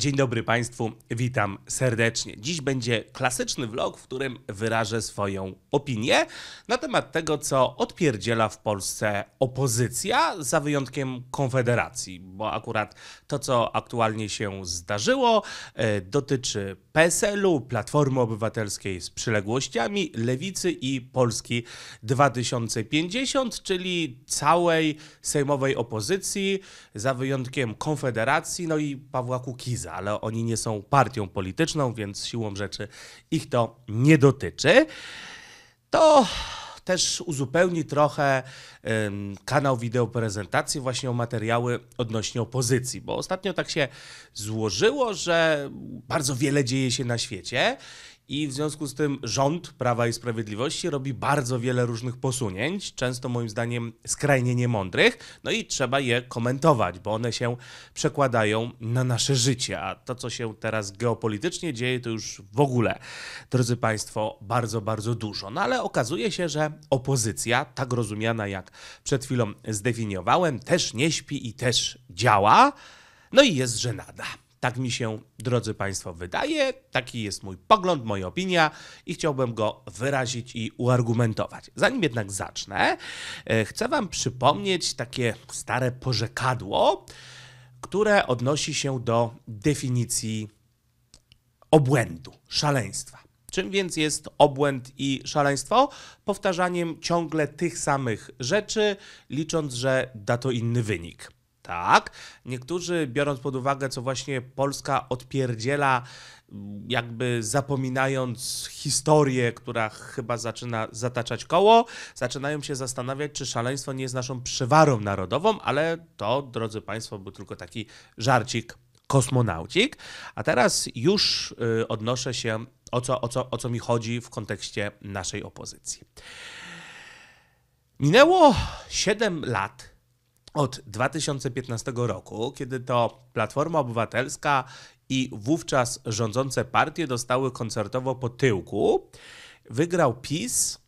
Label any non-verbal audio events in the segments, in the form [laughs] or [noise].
Dzień dobry Państwu, witam serdecznie. Dziś będzie klasyczny vlog, w którym wyrażę swoją opinię na temat tego, co odpierdziela w Polsce opozycja, za wyjątkiem Konfederacji, bo akurat to, co aktualnie się zdarzyło, e, dotyczy PSL-u, Platformy Obywatelskiej z przyległościami, Lewicy i Polski 2050, czyli całej sejmowej opozycji, za wyjątkiem Konfederacji, no i Pawła Kukiza ale oni nie są partią polityczną, więc siłą rzeczy ich to nie dotyczy. To też uzupełni trochę kanał kanał prezentacji właśnie o materiały odnośnie opozycji, bo ostatnio tak się złożyło, że bardzo wiele dzieje się na świecie i w związku z tym rząd Prawa i Sprawiedliwości robi bardzo wiele różnych posunięć, często moim zdaniem skrajnie niemądrych, no i trzeba je komentować, bo one się przekładają na nasze życie, a to, co się teraz geopolitycznie dzieje, to już w ogóle, drodzy Państwo, bardzo, bardzo dużo. No ale okazuje się, że opozycja, tak rozumiana jak przed chwilą zdefiniowałem, też nie śpi i też działa, no i jest żenada. Tak mi się, drodzy Państwo, wydaje. Taki jest mój pogląd, moja opinia i chciałbym go wyrazić i uargumentować. Zanim jednak zacznę, e, chcę Wam przypomnieć takie stare porzekadło, które odnosi się do definicji obłędu, szaleństwa. Czym więc jest obłęd i szaleństwo? Powtarzaniem ciągle tych samych rzeczy, licząc, że da to inny wynik tak. Niektórzy, biorąc pod uwagę, co właśnie Polska odpierdziela, jakby zapominając historię, która chyba zaczyna zataczać koło, zaczynają się zastanawiać, czy szaleństwo nie jest naszą przewarą narodową, ale to, drodzy Państwo, był tylko taki żarcik kosmonaucik. A teraz już y, odnoszę się o co, o co, o co mi chodzi w kontekście naszej opozycji. Minęło 7 lat od 2015 roku, kiedy to Platforma Obywatelska i wówczas rządzące partie dostały koncertowo po tyłku, wygrał PiS.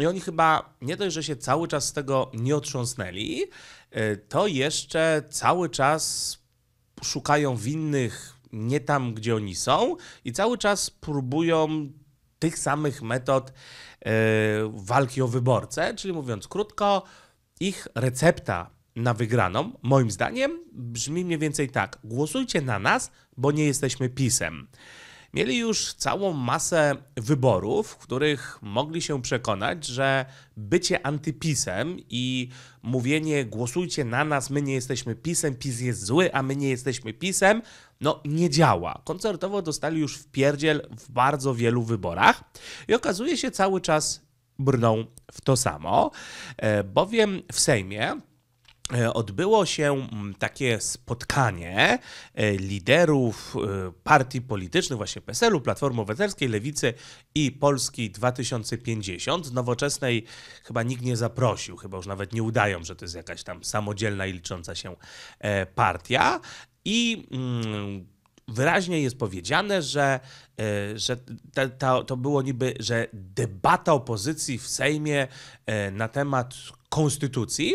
I oni chyba nie dość, że się cały czas z tego nie otrząsnęli, y, to jeszcze cały czas szukają winnych nie tam, gdzie oni są i cały czas próbują tych samych metod y, walki o wyborcę, czyli mówiąc krótko, ich recepta na wygraną, moim zdaniem, brzmi mniej więcej tak: głosujcie na nas, bo nie jesteśmy pisem. Mieli już całą masę wyborów, w których mogli się przekonać, że bycie antypisem i mówienie głosujcie na nas, my nie jesteśmy pisem, pis jest zły, a my nie jesteśmy pisem, no nie działa. Koncertowo dostali już w pierdziel w bardzo wielu wyborach i okazuje się cały czas brną w to samo, e, bowiem w Sejmie E, odbyło się mm, takie spotkanie e, liderów e, partii politycznych, właśnie PSL-u, Platformy Obywatelskiej, Lewicy i Polski 2050. Nowoczesnej chyba nikt nie zaprosił, chyba już nawet nie udają, że to jest jakaś tam samodzielna i licząca się partia. I mm, wyraźnie jest powiedziane, że, że to było niby, że debata opozycji w Sejmie na temat konstytucji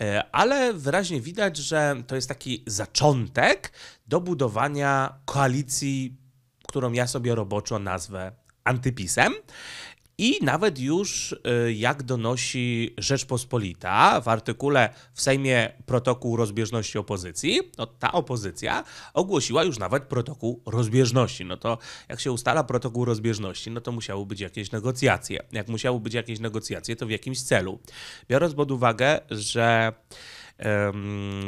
E, ale wyraźnie widać, że to jest taki zaczątek do budowania koalicji, którą ja sobie roboczo nazwę antypisem. I nawet już, y, jak donosi Rzeczpospolita w artykule w Sejmie protokół rozbieżności opozycji, no ta opozycja ogłosiła już nawet protokół rozbieżności. No to jak się ustala protokół rozbieżności, no to musiały być jakieś negocjacje. Jak musiały być jakieś negocjacje, to w jakimś celu. Biorąc pod uwagę, że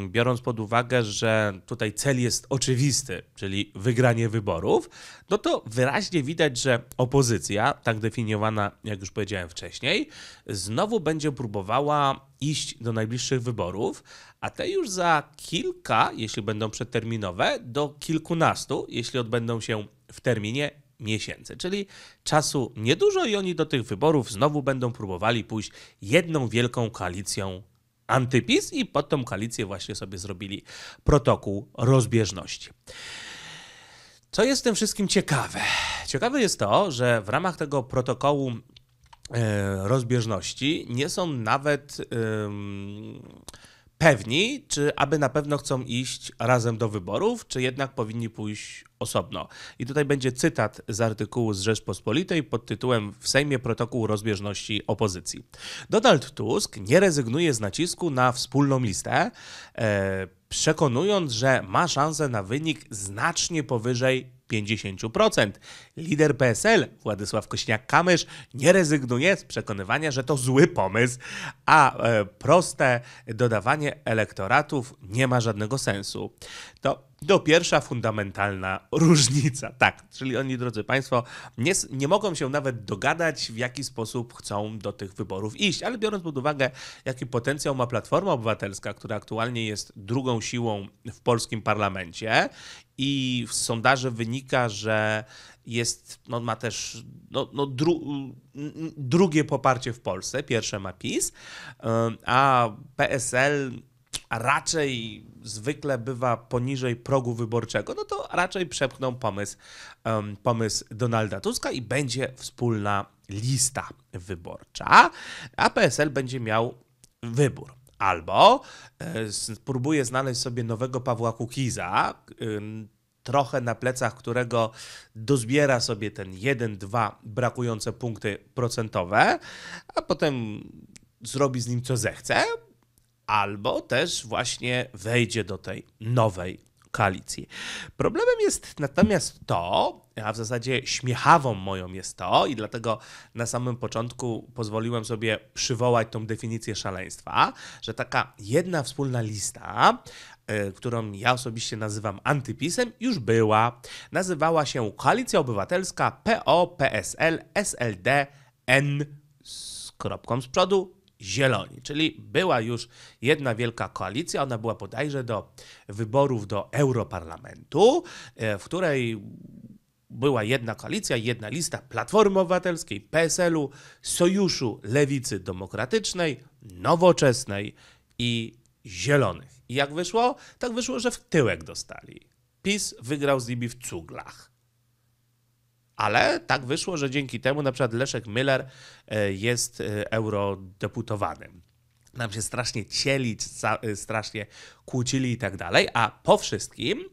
biorąc pod uwagę, że tutaj cel jest oczywisty, czyli wygranie wyborów, no to wyraźnie widać, że opozycja, tak definiowana, jak już powiedziałem wcześniej, znowu będzie próbowała iść do najbliższych wyborów, a te już za kilka, jeśli będą przedterminowe, do kilkunastu, jeśli odbędą się w terminie miesięcy, czyli czasu niedużo i oni do tych wyborów znowu będą próbowali pójść jedną wielką koalicją antypis i pod tą koalicję właśnie sobie zrobili protokół rozbieżności. Co jest w tym wszystkim ciekawe? Ciekawe jest to, że w ramach tego protokołu e, rozbieżności nie są nawet pewni, czy aby na pewno chcą iść razem do wyborów, czy jednak powinni pójść osobno. I tutaj będzie cytat z artykułu z Rzeczpospolitej pod tytułem W Sejmie protokół rozbieżności opozycji. Donald Tusk nie rezygnuje z nacisku na wspólną listę, e, przekonując, że ma szansę na wynik znacznie powyżej 50%. Lider PSL Władysław Kośniak-Kamysz nie rezygnuje z przekonywania, że to zły pomysł, a e, proste dodawanie elektoratów nie ma żadnego sensu. To do pierwsza fundamentalna różnica. Tak, czyli oni, drodzy Państwo, nie, nie mogą się nawet dogadać, w jaki sposób chcą do tych wyborów iść, ale biorąc pod uwagę, jaki potencjał ma Platforma Obywatelska, która aktualnie jest drugą siłą w polskim parlamencie i z sondaży wynika, że jest, no, ma też no, no dru, drugie poparcie w Polsce, pierwsze ma PiS, a PSL raczej zwykle bywa poniżej progu wyborczego, no to raczej przepchną pomysł, pomysł Donalda Tuska i będzie wspólna lista wyborcza, a PSL będzie miał wybór. Albo e, spróbuję znaleźć sobie nowego Pawła Kukiza, trochę na plecach którego dozbiera sobie ten 1-2 brakujące punkty procentowe, a potem zrobi z nim co zechce, albo też właśnie wejdzie do tej nowej koalicji. Problemem jest natomiast to, a w zasadzie śmiechawą moją jest to, i dlatego na samym początku pozwoliłem sobie przywołać tą definicję szaleństwa, że taka jedna wspólna lista, y, którą ja osobiście nazywam antypisem, już była. Nazywała się Koalicja Obywatelska PO, PSL, SLD, N z kropką z przodu, Zieloni. Czyli była już jedna wielka koalicja, ona była bodajże do wyborów do Europarlamentu, e, w której była jedna koalicja, jedna lista Platformy Obywatelskiej, PSL-u, Sojuszu Lewicy Demokratycznej, Nowoczesnej i Zielonych. I jak wyszło? Tak wyszło, że w tyłek dostali. PiS wygrał z nimi w cuglach. Ale tak wyszło, że dzięki temu na przykład Leszek Miller e, jest e, eurodeputowanym. Nam się strasznie cieli, e, strasznie kłócili i tak dalej, a po wszystkim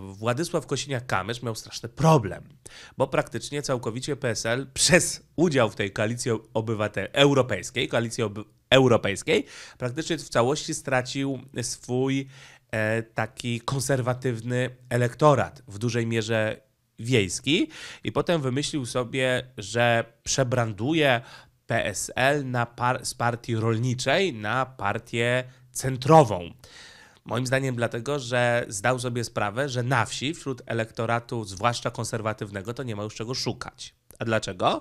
Władysław Kosiniak-Kamysz miał straszny problem, bo praktycznie całkowicie PSL przez udział w tej koalicji obywatel europejskiej, koalicji europejskiej, praktycznie w całości stracił swój taki konserwatywny elektorat, w dużej mierze wiejski i potem wymyślił sobie, że przebranduje PSL na par z partii rolniczej na partię centrową. Moim zdaniem dlatego, że zdał sobie sprawę, że na wsi wśród elektoratu, zwłaszcza konserwatywnego, to nie ma już czego szukać. A dlaczego?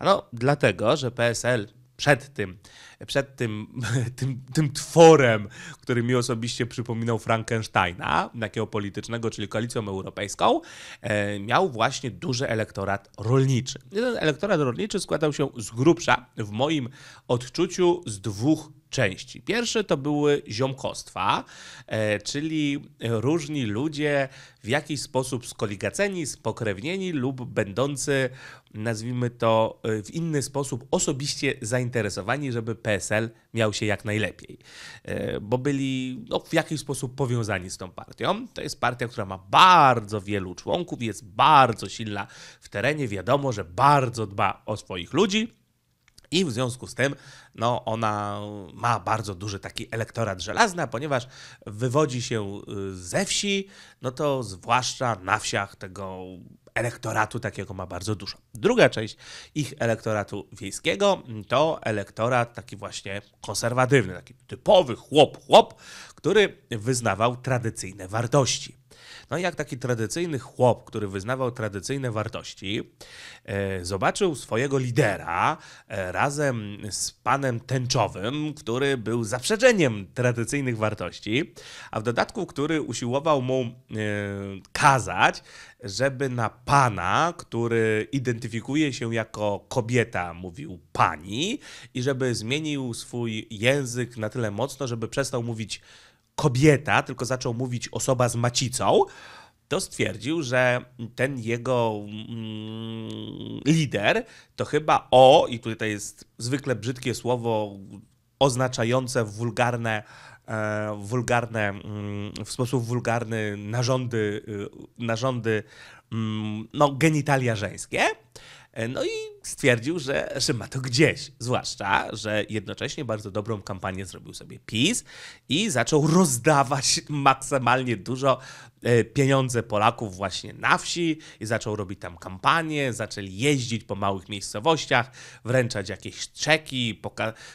No, dlatego, że PSL przed tym, przed tym, [laughs] tym, tym tworem, który mi osobiście przypominał Frankensteina, takiego politycznego, czyli koalicją europejską, e, miał właśnie duży elektorat rolniczy. Ten elektorat rolniczy składał się z grubsza, w moim odczuciu, z dwóch części. Pierwsze to były ziomkostwa, e, czyli różni ludzie w jakiś sposób skoligaceni, spokrewnieni lub będący, nazwijmy to e, w inny sposób, osobiście zainteresowani, żeby PSL miał się jak najlepiej. E, bo byli no, w jakiś sposób powiązani z tą partią. To jest partia, która ma bardzo wielu członków, jest bardzo silna w terenie, wiadomo, że bardzo dba o swoich ludzi i w związku z tym no, ona ma bardzo duży taki elektorat żelazny, ponieważ wywodzi się y, ze wsi, no to zwłaszcza na wsiach tego elektoratu takiego ma bardzo dużo. Druga część ich elektoratu wiejskiego to elektorat taki właśnie konserwatywny, taki typowy chłop, chłop, który wyznawał tradycyjne wartości. No i jak taki tradycyjny chłop, który wyznawał tradycyjne wartości, e, zobaczył swojego lidera e, razem z panem tęczowym, który był zaprzeczeniem tradycyjnych wartości, a w dodatku, który usiłował mu e, kazać, żeby na pana, który identyfikuje się jako kobieta, mówił pani, i żeby zmienił swój język na tyle mocno, żeby przestał mówić kobieta, tylko zaczął mówić osoba z macicą, to stwierdził, że ten jego mm, lider to chyba o, i tutaj jest zwykle brzydkie słowo oznaczające wulgarne, e, wulgarne mm, w sposób wulgarny narządy, y, narządy mm, no, genitalia żeńskie. E, no i stwierdził, że, że ma to gdzieś. Zwłaszcza, że jednocześnie bardzo dobrą kampanię zrobił sobie PiS i zaczął rozdawać maksymalnie dużo e, pieniądze Polaków właśnie na wsi i zaczął robić tam kampanię, zaczęli jeździć po małych miejscowościach, wręczać jakieś czeki,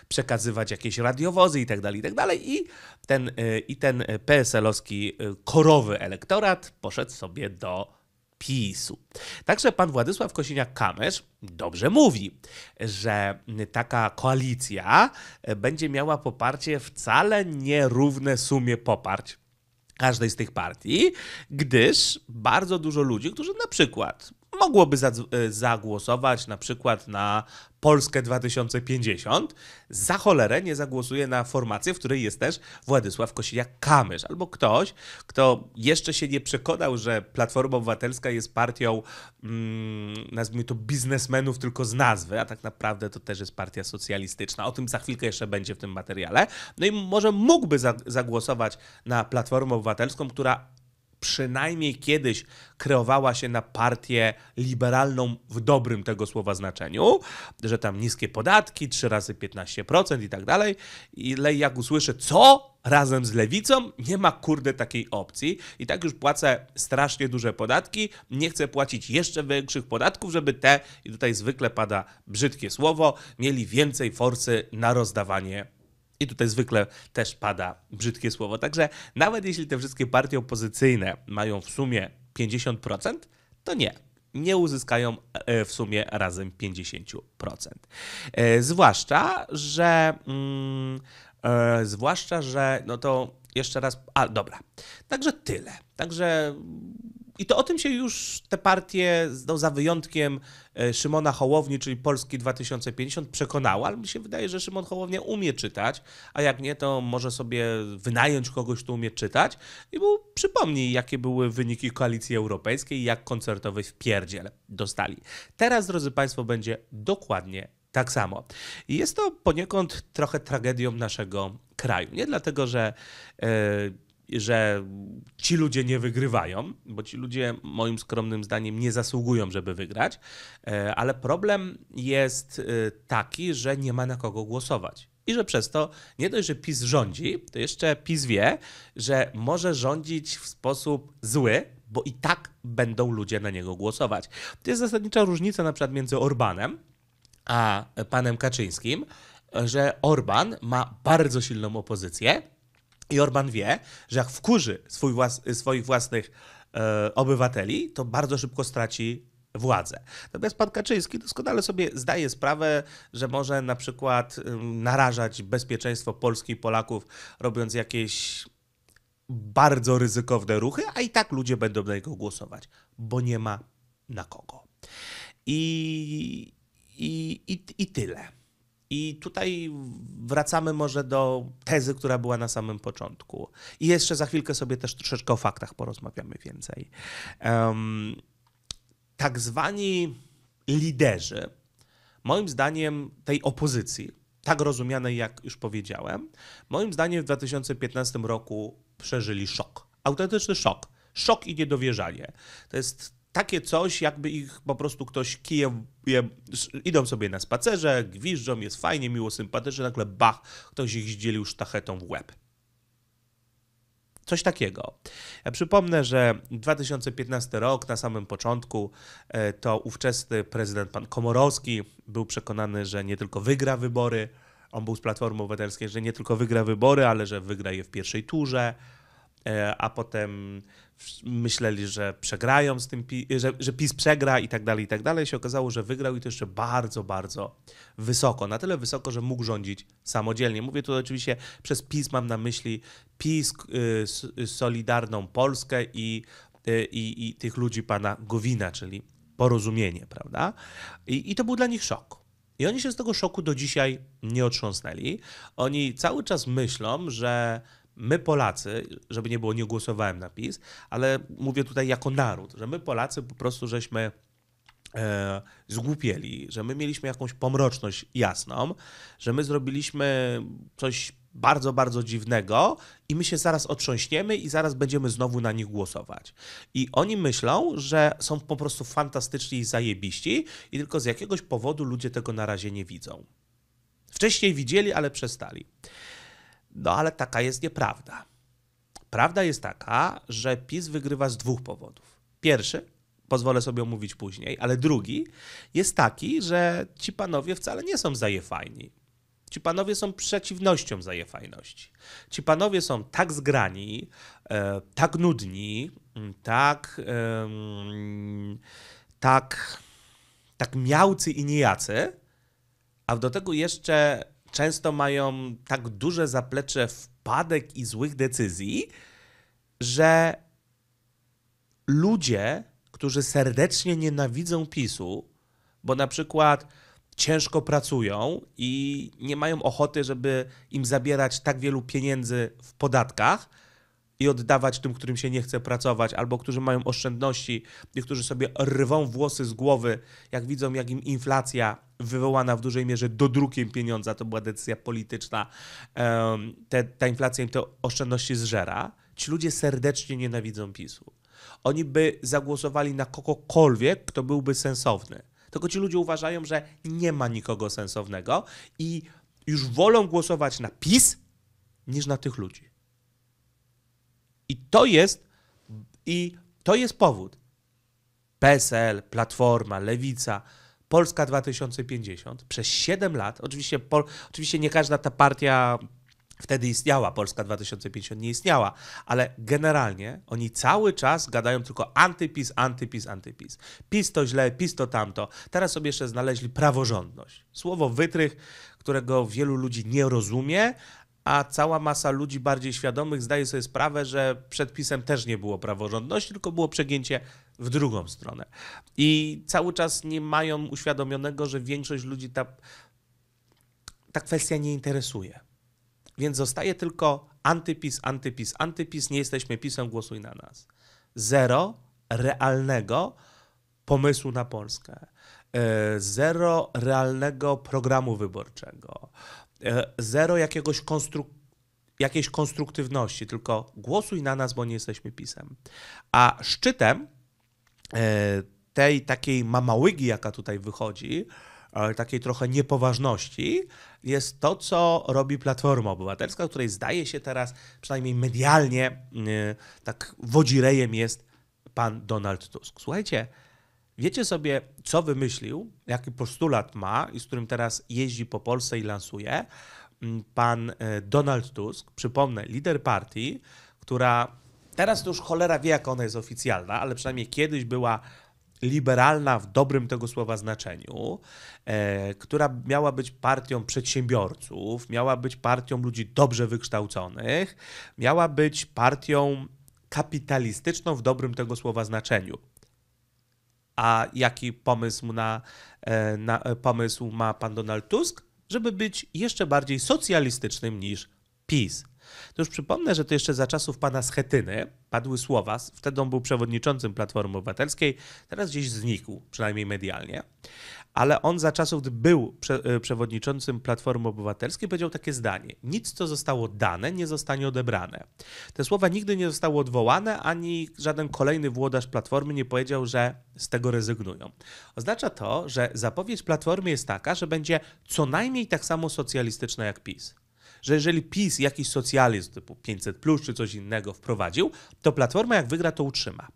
przekazywać jakieś radiowozy itd., tak itd. Tak I ten, e, i ten PSL-owski korowy elektorat poszedł sobie do PiSu. Także pan Władysław Kosiniak-Kamysz dobrze mówi, że taka koalicja będzie miała poparcie wcale nierówne sumie poparć każdej z tych partii, gdyż bardzo dużo ludzi, którzy na przykład mogłoby e, zagłosować na przykład na Polskę 2050, za cholerę nie zagłosuje na formację, w której jest też Władysław Kosiniak-Kamysz albo ktoś, kto jeszcze się nie przekonał, że Platforma Obywatelska jest partią, mm, nazwijmy to, biznesmenów tylko z nazwy, a tak naprawdę to też jest partia socjalistyczna. O tym za chwilkę jeszcze będzie w tym materiale. No i może mógłby zagłosować na Platformę Obywatelską, która przynajmniej kiedyś kreowała się na partię liberalną w dobrym tego słowa znaczeniu, że tam niskie podatki, 3 razy 15% i tak dalej. I Lej jak usłyszę, co? Razem z lewicą nie ma kurde takiej opcji. I tak już płacę strasznie duże podatki, nie chcę płacić jeszcze większych podatków, żeby te, i tutaj zwykle pada brzydkie słowo, mieli więcej forsy na rozdawanie i tutaj zwykle też pada brzydkie słowo. Także nawet jeśli te wszystkie partie opozycyjne mają w sumie 50%, to nie. Nie uzyskają e, w sumie razem 50%. E, zwłaszcza, że. Mm, e, zwłaszcza, że. No to jeszcze raz. A, dobra. Także tyle. Także i to o tym się już te partie, no, za wyjątkiem e, Szymona Hołowni, czyli Polski 2050, przekonała, ale mi się wydaje, że Szymon Hołownia umie czytać, a jak nie, to może sobie wynająć kogoś, kto umie czytać i mu przypomnij, jakie były wyniki koalicji europejskiej i jak koncertowy w pierdziel dostali. Teraz, drodzy Państwo, będzie dokładnie tak samo. I jest to poniekąd trochę tragedią naszego kraju. Nie dlatego, że. Yy, że ci ludzie nie wygrywają, bo ci ludzie moim skromnym zdaniem nie zasługują, żeby wygrać, e, ale problem jest e, taki, że nie ma na kogo głosować. I że przez to nie dość, że PiS rządzi, to jeszcze PiS wie, że może rządzić w sposób zły, bo i tak będą ludzie na niego głosować. To jest zasadnicza różnica na przykład między Orbanem a panem Kaczyńskim, że Orban ma bardzo silną opozycję, i Orban wie, że jak wkurzy włas swoich własnych e, obywateli, to bardzo szybko straci władzę. Natomiast pan Kaczyński doskonale sobie zdaje sprawę, że może na przykład narażać bezpieczeństwo Polski i Polaków, robiąc jakieś bardzo ryzykowne ruchy, a i tak ludzie będą na niego głosować, bo nie ma na kogo. I, i, i, i tyle. I tutaj wracamy może do tezy, która była na samym początku. I jeszcze za chwilkę sobie też troszeczkę o faktach porozmawiamy więcej. Um, tak zwani liderzy, moim zdaniem, tej opozycji, tak rozumianej, jak już powiedziałem, moim zdaniem w 2015 roku przeżyli szok. Autentyczny szok. Szok i niedowierzanie. To jest takie coś, jakby ich po prostu ktoś kijem, idą sobie na spacerze, gwiżdżą, jest fajnie, miło, sympatycznie, nagle bach, ktoś ich zdzielił sztachetą w łeb. Coś takiego. Ja przypomnę, że 2015 rok, na samym początku, e, to ówczesny prezydent pan Komorowski był przekonany, że nie tylko wygra wybory, on był z Platformy Obywatelskiej, że nie tylko wygra wybory, ale że wygra je w pierwszej turze E, a potem myśleli, że przegrają z tym, że, że PiS przegra i tak dalej, i tak dalej. Się okazało, że wygrał i to jeszcze bardzo, bardzo wysoko. Na tyle wysoko, że mógł rządzić samodzielnie. Mówię tu oczywiście przez PiS mam na myśli PiS, y, y, Solidarną Polskę i, y, i, i tych ludzi pana Gowina, czyli porozumienie, prawda? I, I to był dla nich szok. I oni się z tego szoku do dzisiaj nie otrząsnęli. Oni cały czas myślą, że my Polacy, żeby nie było, nie głosowałem na PiS, ale mówię tutaj jako naród, że my Polacy po prostu żeśmy e, zgłupieli, że my mieliśmy jakąś pomroczność jasną, że my zrobiliśmy coś bardzo, bardzo dziwnego i my się zaraz otrząśniemy i zaraz będziemy znowu na nich głosować. I oni myślą, że są po prostu fantastyczni i zajebiści i tylko z jakiegoś powodu ludzie tego na razie nie widzą. Wcześniej widzieli, ale przestali. No ale taka jest nieprawda. Prawda jest taka, że PiS wygrywa z dwóch powodów. Pierwszy, pozwolę sobie omówić później, ale drugi jest taki, że ci panowie wcale nie są zajefajni. Ci panowie są przeciwnością zajefajności. Ci panowie są tak zgrani, e, tak nudni, tak, e, tak, tak miałcy i niejacy, a do tego jeszcze często mają tak duże zaplecze wpadek i złych decyzji, że ludzie, którzy serdecznie nienawidzą PiSu, bo na przykład ciężko pracują i nie mają ochoty, żeby im zabierać tak wielu pieniędzy w podatkach, i oddawać tym, którym się nie chce pracować, albo którzy mają oszczędności i którzy sobie rwą włosy z głowy, jak widzą, jak im inflacja wywołana w dużej mierze dodrukiem pieniądza, to była decyzja polityczna, te, ta inflacja im te oszczędności zżera. Ci ludzie serdecznie nienawidzą PiSu. Oni by zagłosowali na kogokolwiek, kto byłby sensowny. Tylko ci ludzie uważają, że nie ma nikogo sensownego i już wolą głosować na PiS niż na tych ludzi. I to jest, i to jest powód. PSL, Platforma, Lewica, Polska 2050 przez 7 lat, oczywiście, oczywiście nie każda ta partia wtedy istniała, Polska 2050 nie istniała, ale generalnie oni cały czas gadają tylko antypis, antypis, antypis. PiS to źle, PiS to tamto. Teraz sobie jeszcze znaleźli praworządność. Słowo wytrych, którego wielu ludzi nie rozumie, a cała masa ludzi bardziej świadomych zdaje sobie sprawę, że PiSem też nie było praworządności, tylko było przegięcie w drugą stronę. I cały czas nie mają uświadomionego, że większość ludzi ta, ta kwestia nie interesuje. Więc zostaje tylko antypis, antypis, antypis, nie jesteśmy pisem, głosuj na nas. Zero realnego pomysłu na Polskę. E, zero realnego programu wyborczego, e, zero jakiegoś konstruk jakiejś konstruktywności, tylko głosuj na nas, bo nie jesteśmy pisem. A szczytem e, tej takiej mamałygi, jaka tutaj wychodzi, takiej trochę niepoważności, jest to, co robi Platforma Obywatelska, której zdaje się teraz, przynajmniej medialnie, tak wodzirejem jest pan Donald Tusk. Słuchajcie, Wiecie sobie, co wymyślił, jaki postulat ma i z którym teraz jeździ po Polsce i lansuje mm, pan e, Donald Tusk, przypomnę, lider partii, która teraz to już cholera wie, jak ona jest oficjalna, ale przynajmniej kiedyś była liberalna w dobrym tego słowa znaczeniu, e, która miała być partią przedsiębiorców, miała być partią ludzi dobrze wykształconych, miała być partią kapitalistyczną w dobrym tego słowa znaczeniu. A jaki pomysł, na, e, na, e, pomysł ma pan Donald Tusk? Żeby być jeszcze bardziej socjalistycznym niż PiS. To już przypomnę, że to jeszcze za czasów pana Schetyny padły słowa, wtedy on był przewodniczącym Platformy Obywatelskiej, teraz gdzieś znikł, przynajmniej medialnie, ale on za czasów, gdy był prze e, przewodniczącym Platformy Obywatelskiej, powiedział takie zdanie: Nic, co zostało dane, nie zostanie odebrane. Te słowa nigdy nie zostały odwołane, ani żaden kolejny włodarz Platformy nie powiedział, że z tego rezygnują. Oznacza to, że zapowiedź Platformy jest taka, że będzie co najmniej tak samo socjalistyczna jak PiS że jeżeli PiS jakiś socjalizm typu 500 plus czy coś innego wprowadził, to Platforma jak wygra to utrzyma.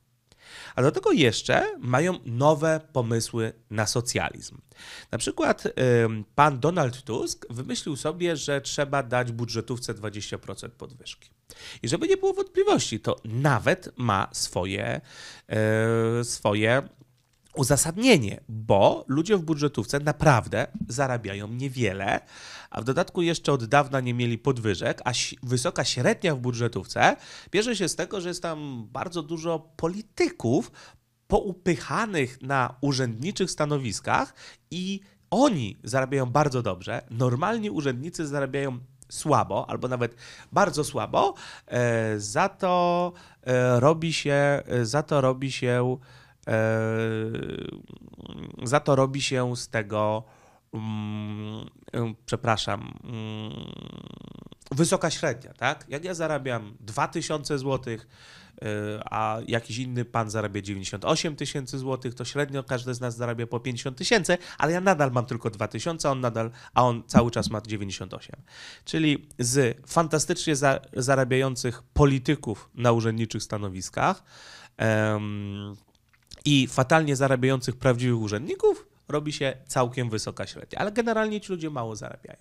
A do tego jeszcze mają nowe pomysły na socjalizm. Na przykład pan Donald Tusk wymyślił sobie, że trzeba dać budżetówce 20% podwyżki. I żeby nie było wątpliwości, to nawet ma swoje, e, swoje uzasadnienie, bo ludzie w budżetówce naprawdę zarabiają niewiele, a w dodatku jeszcze od dawna nie mieli podwyżek, a wysoka średnia w budżetówce bierze się z tego, że jest tam bardzo dużo polityków poupychanych na urzędniczych stanowiskach i oni zarabiają bardzo dobrze. Normalni urzędnicy zarabiają słabo, albo nawet bardzo słabo. E, e, e, za to robi się, za to robi się Eee, za to robi się z tego, mm, e, przepraszam, mm, wysoka średnia, tak? Jak ja zarabiam 2000 złotych, e, a jakiś inny pan zarabia 98 tysięcy złotych, to średnio każdy z nas zarabia po 50 tysięcy, ale ja nadal mam tylko 2000, on nadal, a on cały czas ma 98. Czyli z fantastycznie za, zarabiających polityków na urzędniczych stanowiskach, um, i fatalnie zarabiających prawdziwych urzędników robi się całkiem wysoka średnia. Ale generalnie ci ludzie mało zarabiają.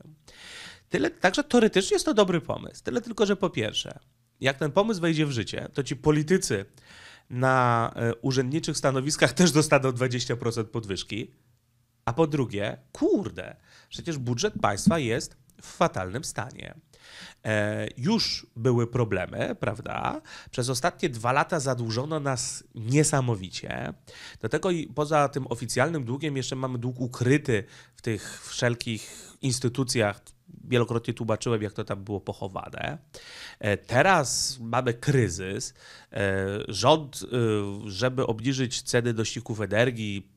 Tyle, także teoretycznie jest to dobry pomysł. Tyle tylko, że po pierwsze, jak ten pomysł wejdzie w życie, to ci politycy na e, urzędniczych stanowiskach [laughs] też dostaną 20% podwyżki. A po drugie, kurde, przecież budżet państwa jest w fatalnym stanie. E, już były problemy, prawda? Przez ostatnie dwa lata zadłużono nas niesamowicie. Do tego i poza tym oficjalnym długiem jeszcze mamy dług ukryty w tych wszelkich instytucjach, wielokrotnie tłumaczyłem, jak to tam było pochowane. E, teraz mamy kryzys. E, rząd, żeby obniżyć ceny dościgów energii,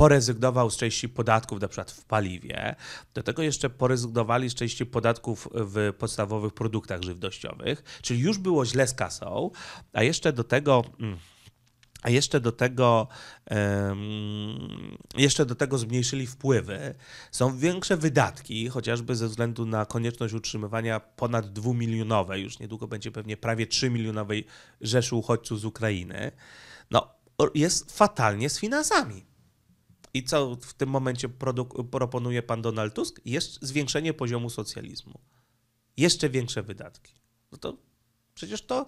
porezygnował z części podatków, na przykład w paliwie. Do tego jeszcze porezygnowali z części podatków w podstawowych produktach żywnościowych, czyli już było źle z kasą, a jeszcze do tego. Mm, a jeszcze do tego um, jeszcze do tego zmniejszyli wpływy. Są większe wydatki, chociażby ze względu na konieczność utrzymywania ponad dwumilionowej, już niedługo będzie pewnie prawie trzymilionowej milionowej rzeszy uchodźców z Ukrainy. No, jest fatalnie z finansami. I co w tym momencie proponuje pan Donald Tusk? jest zwiększenie poziomu socjalizmu. Jeszcze większe wydatki. No to przecież to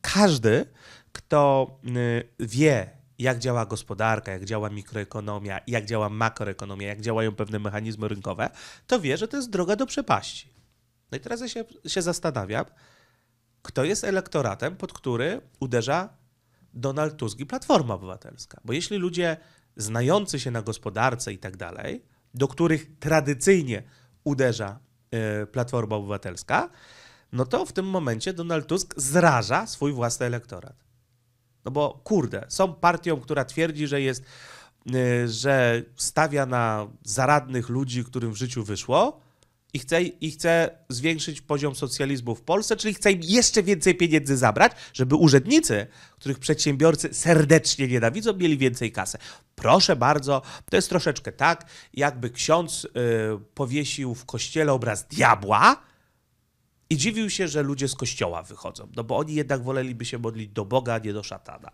każdy, kto y, wie, jak działa gospodarka, jak działa mikroekonomia, jak działa makroekonomia, jak działają pewne mechanizmy rynkowe, to wie, że to jest droga do przepaści. No i teraz ja się, się zastanawiam, kto jest elektoratem, pod który uderza Donald Tusk i Platforma Obywatelska. Bo jeśli ludzie znający się na gospodarce i tak dalej, do których tradycyjnie uderza e, Platforma Obywatelska, no to w tym momencie Donald Tusk zraża swój własny elektorat. No bo kurde, są partią, która twierdzi, że jest, e, że stawia na zaradnych ludzi, którym w życiu wyszło, i chce, i chce zwiększyć poziom socjalizmu w Polsce, czyli chce im jeszcze więcej pieniędzy zabrać, żeby urzędnicy, których przedsiębiorcy serdecznie nienawidzą, mieli więcej kasy. Proszę bardzo, to jest troszeczkę tak, jakby ksiądz y, powiesił w kościele obraz diabła, i dziwił się, że ludzie z kościoła wychodzą, no bo oni jednak woleliby się modlić do Boga, a nie do szatana.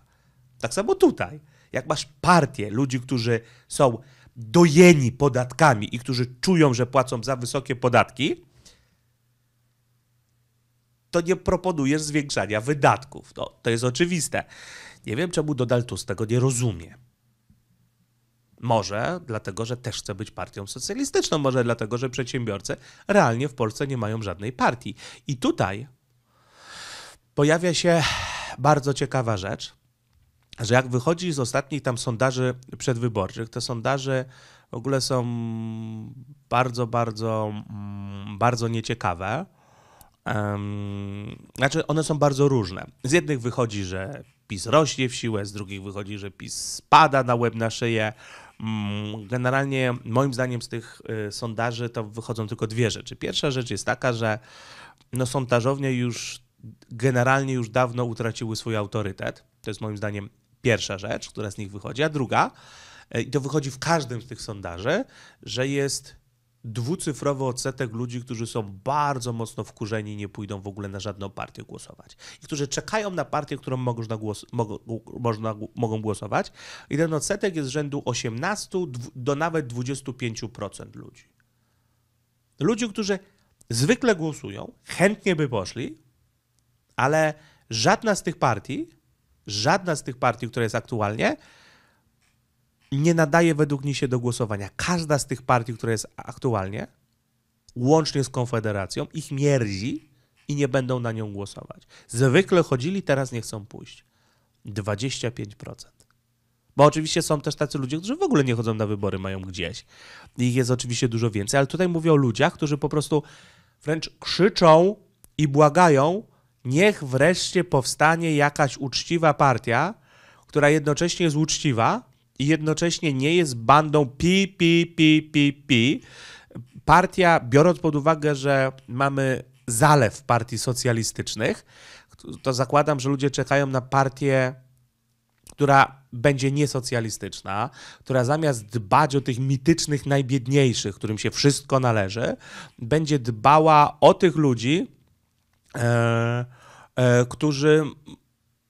Tak samo tutaj. Jak masz partię ludzi, którzy są dojeni podatkami i którzy czują, że płacą za wysokie podatki, to nie proponujesz zwiększania wydatków. No, to jest oczywiste. Nie wiem, czemu Donald Tusk tego nie rozumie. Może dlatego, że też chce być partią socjalistyczną, może dlatego, że przedsiębiorcy realnie w Polsce nie mają żadnej partii. I tutaj pojawia się bardzo ciekawa rzecz, że jak wychodzi z ostatnich tam sondaży przedwyborczych, te sondaże w ogóle są bardzo, bardzo, mm, bardzo nieciekawe. Znaczy, one są bardzo różne. Z jednych wychodzi, że PiS rośnie w siłę, z drugich wychodzi, że PiS spada na łeb na szyję. Mm, generalnie, moim zdaniem, z tych y, sondaży to wychodzą tylko dwie rzeczy. Pierwsza rzecz jest taka, że no, sondażownie już generalnie już dawno utraciły swój autorytet. To jest moim zdaniem pierwsza rzecz, która z nich wychodzi, a druga, e, i to wychodzi w każdym z tych sondaży, że jest dwucyfrowy odsetek ludzi, którzy są bardzo mocno wkurzeni i nie pójdą w ogóle na żadną partię głosować. I którzy czekają na partię, którą mogą, głos, mogą, można, mogą głosować. I ten odsetek jest rzędu 18 do nawet 25% ludzi. Ludzi, którzy zwykle głosują, chętnie by poszli, ale żadna z tych partii Żadna z tych partii, która jest aktualnie, nie nadaje według mnie się do głosowania. Każda z tych partii, która jest aktualnie, łącznie z Konfederacją, ich mierdzi i nie będą na nią głosować. Zwykle chodzili, teraz nie chcą pójść. 25%. Bo oczywiście są też tacy ludzie, którzy w ogóle nie chodzą na wybory, mają gdzieś. Ich jest oczywiście dużo więcej, ale tutaj mówię o ludziach, którzy po prostu wręcz krzyczą i błagają, niech wreszcie powstanie jakaś uczciwa partia, która jednocześnie jest uczciwa i jednocześnie nie jest bandą pi, pi, pi, pi, pi. Partia, biorąc pod uwagę, że mamy zalew partii socjalistycznych, to zakładam, że ludzie czekają na partię, która będzie niesocjalistyczna, która zamiast dbać o tych mitycznych najbiedniejszych, którym się wszystko należy, będzie dbała o tych ludzi, e, E, którzy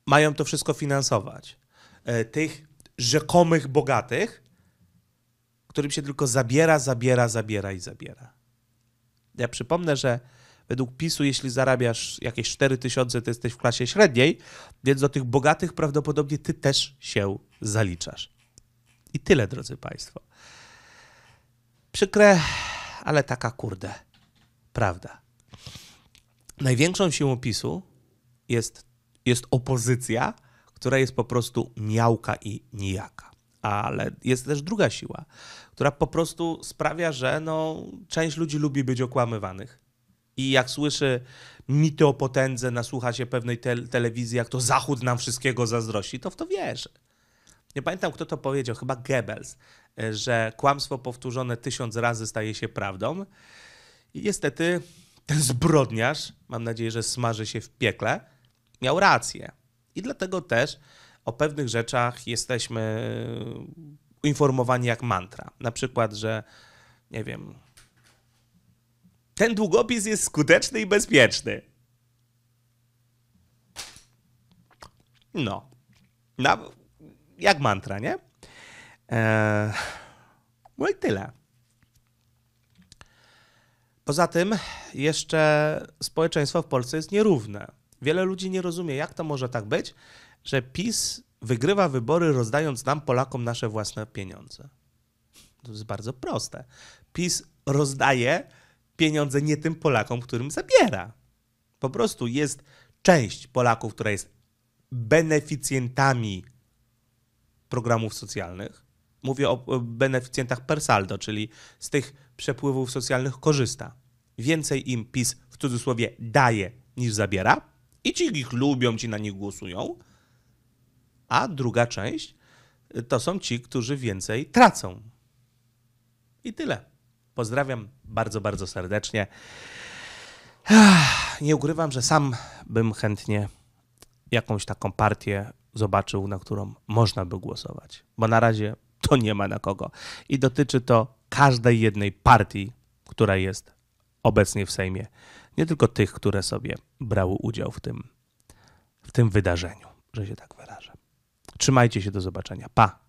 mają to wszystko finansować. E, tych rzekomych bogatych, którym się tylko zabiera, zabiera, zabiera i zabiera. Ja przypomnę, że według PiSu, jeśli zarabiasz jakieś 4 tysiące, to jesteś w klasie średniej, więc do tych bogatych prawdopodobnie ty też się zaliczasz. I tyle, drodzy Państwo. Przykre, ale taka kurde. Prawda. Największą siłą PiSu jest, jest opozycja, która jest po prostu miałka i nijaka. Ale jest też druga siła, która po prostu sprawia, że no, część ludzi lubi być okłamywanych. I jak słyszy mity o potędze, nasłucha się pewnej te telewizji, jak to Zachód nam wszystkiego zazdrości, to w to wierzy. Nie pamiętam, kto to powiedział, chyba Goebbels, że kłamstwo powtórzone tysiąc razy staje się prawdą. I niestety ten zbrodniarz, mam nadzieję, że smaży się w piekle, miał rację. I dlatego też o pewnych rzeczach jesteśmy informowani jak mantra. Na przykład, że nie wiem, ten długopis jest skuteczny i bezpieczny. No. Na, jak mantra, nie? Eee, no i tyle. Poza tym jeszcze społeczeństwo w Polsce jest nierówne. Wiele ludzi nie rozumie, jak to może tak być, że PiS wygrywa wybory rozdając nam, Polakom, nasze własne pieniądze. To jest bardzo proste. PiS rozdaje pieniądze nie tym Polakom, którym zabiera. Po prostu jest część Polaków, która jest beneficjentami programów socjalnych. Mówię o beneficjentach per saldo, czyli z tych przepływów socjalnych korzysta. Więcej im PiS w cudzysłowie daje niż zabiera. I ci ich lubią, ci na nich głosują. A druga część y, to są ci, którzy więcej tracą. I tyle. Pozdrawiam bardzo, bardzo serdecznie. Nie ukrywam, że sam bym chętnie jakąś taką partię zobaczył, na którą można by głosować, bo na razie to nie ma na kogo. I dotyczy to każdej jednej partii, która jest obecnie w Sejmie nie tylko tych, które sobie brały udział w tym, w tym wydarzeniu, że się tak wyrażę. Trzymajcie się, do zobaczenia. Pa!